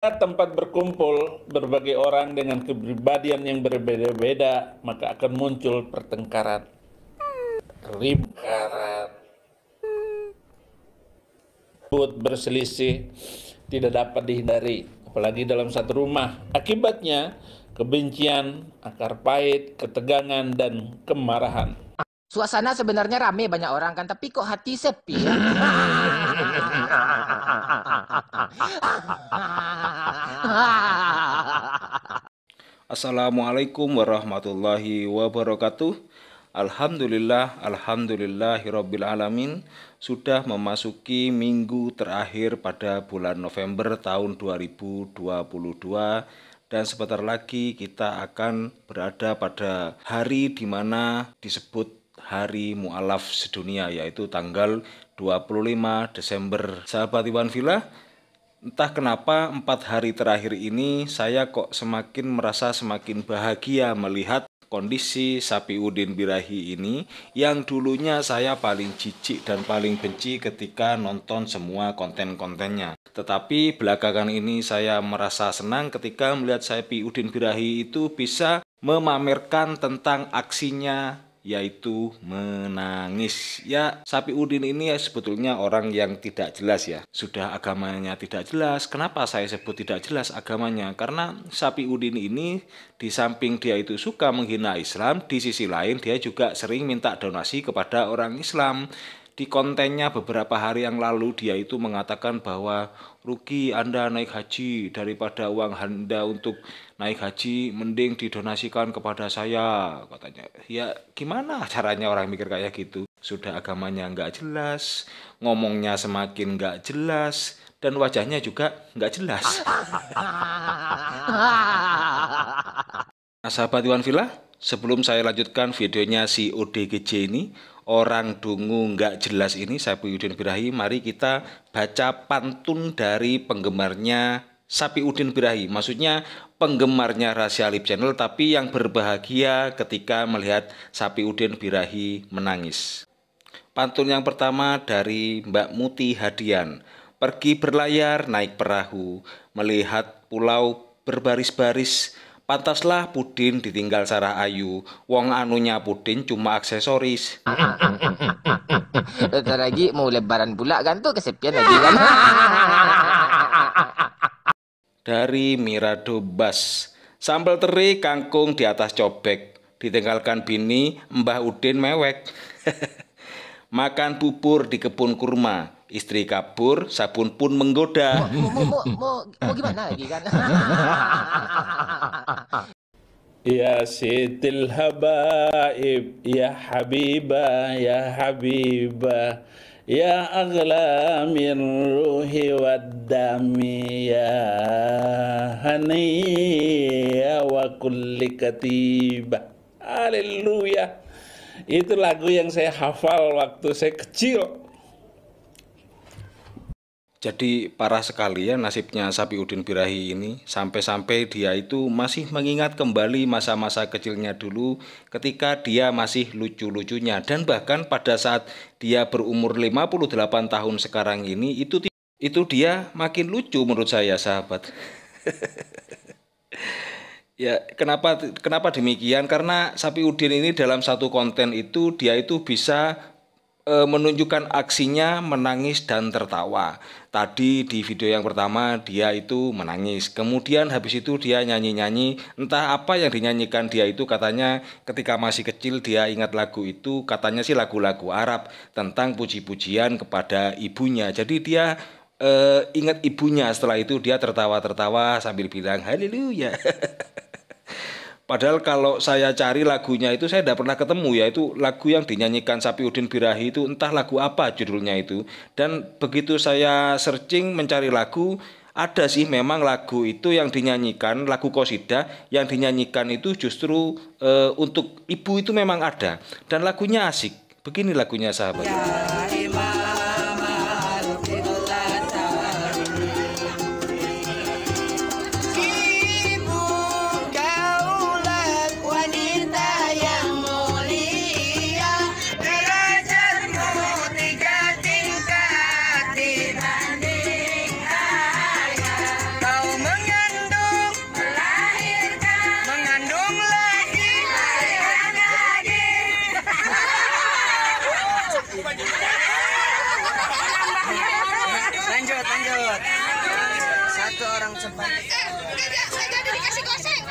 tempat berkumpul berbagai orang dengan kepribadian yang berbeda-beda, maka akan muncul pertengkaran. Ribkarat. put berselisih tidak dapat dihindari, apalagi dalam satu rumah. Akibatnya, kebencian, akar pahit, ketegangan, dan kemarahan. Suasana sebenarnya rame banyak orang kan, tapi kok hati sepi ya? Assalamualaikum warahmatullahi wabarakatuh. Alhamdulillah, alhamdulillahirabbil alamin sudah memasuki minggu terakhir pada bulan November tahun 2022 dan sebentar lagi kita akan berada pada hari dimana disebut Hari Mualaf Sedunia yaitu tanggal 25 Desember. Sahabat Iwan Villa, Entah kenapa empat hari terakhir ini saya kok semakin merasa semakin bahagia melihat kondisi sapi Udin Birahi ini yang dulunya saya paling jijik dan paling benci ketika nonton semua konten-kontennya. Tetapi belakangan ini saya merasa senang ketika melihat sapi Udin Birahi itu bisa memamerkan tentang aksinya yaitu menangis. Ya, Sapi Udin ini ya sebetulnya orang yang tidak jelas ya. Sudah agamanya tidak jelas. Kenapa saya sebut tidak jelas agamanya? Karena Sapi Udin ini di samping dia itu suka menghina Islam, di sisi lain dia juga sering minta donasi kepada orang Islam. Di kontennya beberapa hari yang lalu dia itu mengatakan bahwa rugi Anda naik haji daripada uang Anda untuk naik haji mending didonasikan kepada saya katanya ya gimana caranya orang mikir kayak gitu sudah agamanya nggak jelas ngomongnya semakin nggak jelas dan wajahnya juga nggak jelas Nah sahabat Iwan Villa, sebelum saya lanjutkan videonya si ODGJ ini, orang dungu nggak jelas ini, Sapi Udin Birahi, mari kita baca pantun dari penggemarnya Sapi Udin Birahi. Maksudnya penggemarnya Rahasia Lip Channel, tapi yang berbahagia ketika melihat Sapi Udin Birahi menangis. Pantun yang pertama dari Mbak Muti Hadian. Pergi berlayar naik perahu, melihat pulau berbaris-baris, Pantaslah Pudin ditinggal Sarah Ayu. Wong anunya Pudin cuma aksesoris. Bentar lagi mau lebaran pula kan tuh kesepian lagi kan. Dari Mirado Bas. Sambal teri kangkung di atas cobek. Ditinggalkan bini, Mbah Udin mewek. makan bubur di kebun kurma. Istri kabur, sabun pun menggoda. Mau, mau, mau, mau, mau gimana lagi kan? Ya Sitil Habaib, Ya Habiba, Ya Habiba, Ya Aghla min Ruhi Waddami, Ya Haniya Wa Kulli Katiba. Haleluya. Itu lagu yang saya hafal waktu saya kecil. Jadi parah sekali ya nasibnya sapi Udin Birahi ini sampai-sampai dia itu masih mengingat kembali masa-masa kecilnya dulu ketika dia masih lucu-lucunya dan bahkan pada saat dia berumur 58 tahun sekarang ini itu itu dia makin lucu menurut saya sahabat. Ya, kenapa kenapa demikian? Karena Sapi Udin ini dalam satu konten itu dia itu bisa e, menunjukkan aksinya menangis dan tertawa. Tadi di video yang pertama dia itu menangis. Kemudian habis itu dia nyanyi-nyanyi, entah apa yang dinyanyikan dia itu katanya ketika masih kecil dia ingat lagu itu, katanya sih lagu-lagu Arab tentang puji-pujian kepada ibunya. Jadi dia Uh, ingat ibunya. Setelah itu dia tertawa-tertawa sambil bilang haleluya. Padahal kalau saya cari lagunya itu saya tidak pernah ketemu ya itu lagu yang dinyanyikan Sapi Udin Birahi itu entah lagu apa judulnya itu dan begitu saya searching mencari lagu ada sih memang lagu itu yang dinyanyikan lagu kosida yang dinyanyikan itu justru e, untuk ibu itu memang ada dan lagunya asik begini lagunya sahabat. Ya.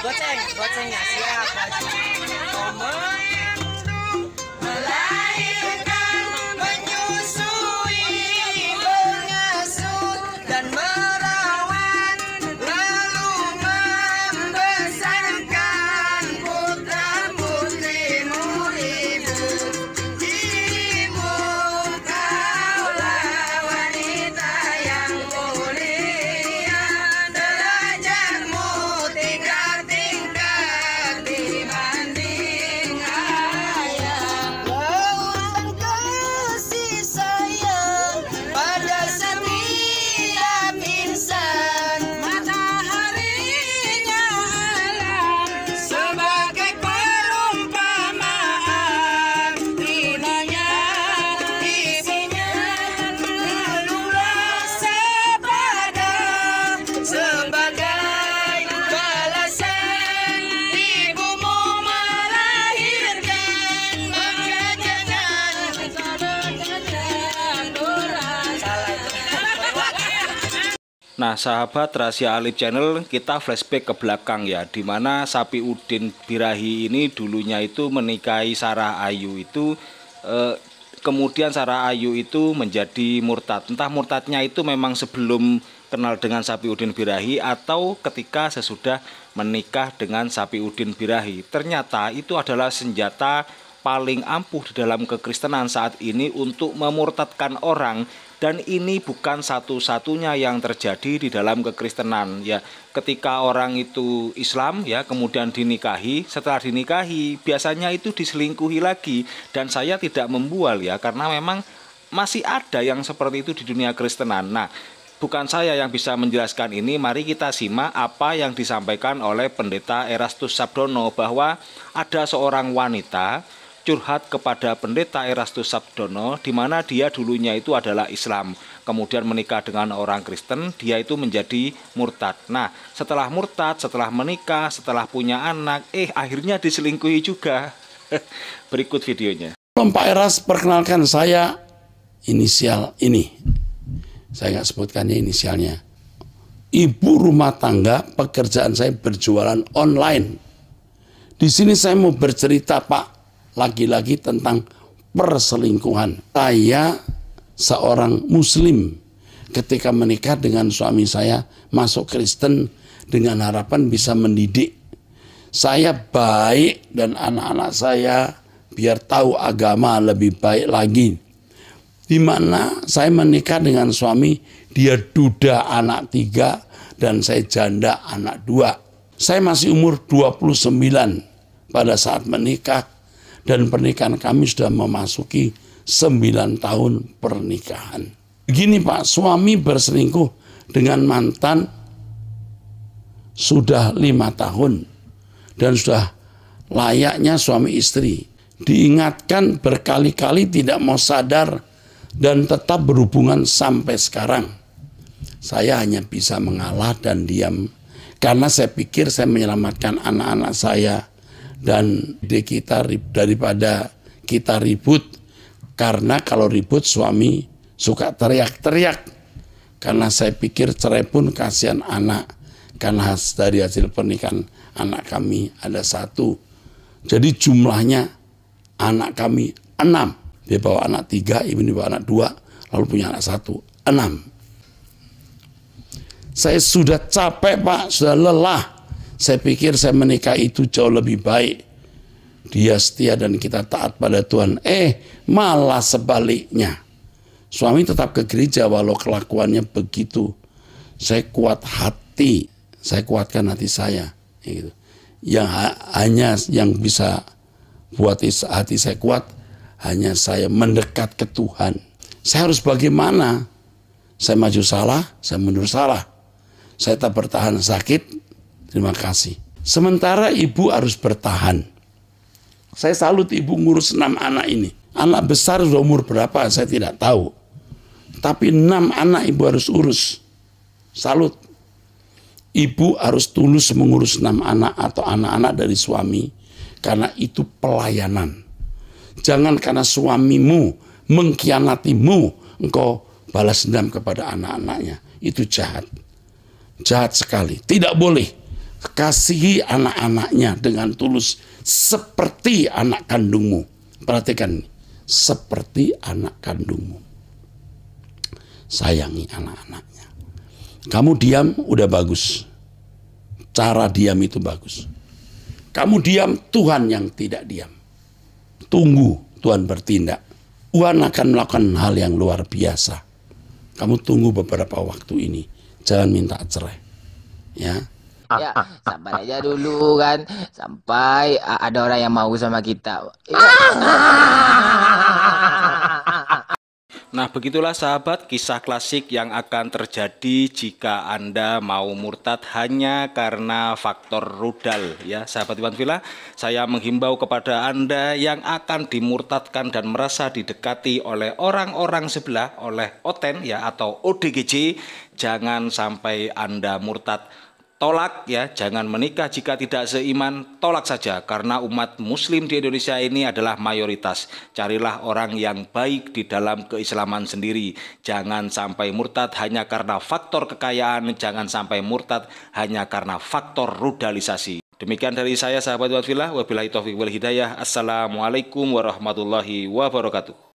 Goceng, gocengnya siap maju. melahirkan, menyusui, mengasuh dan Nah sahabat rahasia Alif Channel kita flashback ke belakang ya di mana sapi Udin Birahi ini dulunya itu menikahi Sarah Ayu itu eh, Kemudian Sarah Ayu itu menjadi murtad Entah murtadnya itu memang sebelum kenal dengan sapi Udin Birahi Atau ketika sesudah menikah dengan sapi Udin Birahi Ternyata itu adalah senjata paling ampuh di dalam kekristenan saat ini untuk memurtadkan orang dan ini bukan satu-satunya yang terjadi di dalam kekristenan ya ketika orang itu Islam ya kemudian dinikahi setelah dinikahi biasanya itu diselingkuhi lagi dan saya tidak membual ya karena memang masih ada yang seperti itu di dunia kristenan nah bukan saya yang bisa menjelaskan ini mari kita simak apa yang disampaikan oleh pendeta Erastus Sabdono bahwa ada seorang wanita curhat kepada pendeta Erastus Sabdono di mana dia dulunya itu adalah Islam kemudian menikah dengan orang Kristen dia itu menjadi murtad nah setelah murtad setelah menikah setelah punya anak eh akhirnya diselingkuhi juga berikut videonya Pak Eras perkenalkan saya inisial ini saya nggak sebutkannya inisialnya ibu rumah tangga pekerjaan saya berjualan online di sini saya mau bercerita Pak lagi-lagi tentang perselingkuhan. Saya seorang muslim ketika menikah dengan suami saya masuk Kristen dengan harapan bisa mendidik saya baik dan anak-anak saya biar tahu agama lebih baik lagi. Di mana saya menikah dengan suami, dia duda anak tiga dan saya janda anak dua. Saya masih umur 29 pada saat menikah dan pernikahan kami sudah memasuki 9 tahun pernikahan. Begini Pak, suami berselingkuh dengan mantan sudah lima tahun dan sudah layaknya suami istri. Diingatkan berkali-kali tidak mau sadar dan tetap berhubungan sampai sekarang. Saya hanya bisa mengalah dan diam karena saya pikir saya menyelamatkan anak-anak saya dan di kita daripada kita ribut karena kalau ribut suami suka teriak-teriak karena saya pikir cerai pun kasihan anak karena dari hasil pernikahan anak kami ada satu jadi jumlahnya anak kami enam dia bawa anak tiga ibu bawa anak dua lalu punya anak satu enam saya sudah capek pak sudah lelah saya pikir saya menikah itu jauh lebih baik. Dia setia dan kita taat pada Tuhan. Eh, malah sebaliknya. Suami tetap ke gereja walau kelakuannya begitu. Saya kuat hati, saya kuatkan hati saya. Ya gitu. Yang hanya yang bisa buat hati saya kuat hanya saya mendekat ke Tuhan. Saya harus bagaimana? Saya maju salah, saya mundur salah. Saya tak bertahan sakit, Terima kasih. Sementara ibu harus bertahan. Saya salut ibu ngurus enam anak ini. Anak besar sudah umur berapa saya tidak tahu. Tapi enam anak ibu harus urus. Salut. Ibu harus tulus mengurus enam anak atau anak-anak dari suami. Karena itu pelayanan. Jangan karena suamimu mengkhianatimu engkau balas dendam kepada anak-anaknya. Itu jahat. Jahat sekali. Tidak boleh kasihi anak-anaknya dengan tulus seperti anak kandungmu. Perhatikan, seperti anak kandungmu. Sayangi anak-anaknya. Kamu diam udah bagus. Cara diam itu bagus. Kamu diam, Tuhan yang tidak diam. Tunggu Tuhan bertindak. Tuhan akan melakukan hal yang luar biasa. Kamu tunggu beberapa waktu ini. Jangan minta cerai. Ya, ya sabar aja dulu kan sampai ada orang yang mau sama kita iya. Nah, begitulah sahabat kisah klasik yang akan terjadi jika Anda mau murtad hanya karena faktor rudal ya, sahabat Iwan Villa. Saya menghimbau kepada Anda yang akan dimurtadkan dan merasa didekati oleh orang-orang sebelah oleh OTEN ya atau ODGJ, jangan sampai Anda murtad tolak ya, jangan menikah jika tidak seiman, tolak saja karena umat muslim di Indonesia ini adalah mayoritas. Carilah orang yang baik di dalam keislaman sendiri. Jangan sampai murtad hanya karena faktor kekayaan, jangan sampai murtad hanya karena faktor rudalisasi. Demikian dari saya sahabat Wafilah, wabillahi taufiq wal hidayah. Assalamualaikum warahmatullahi wabarakatuh.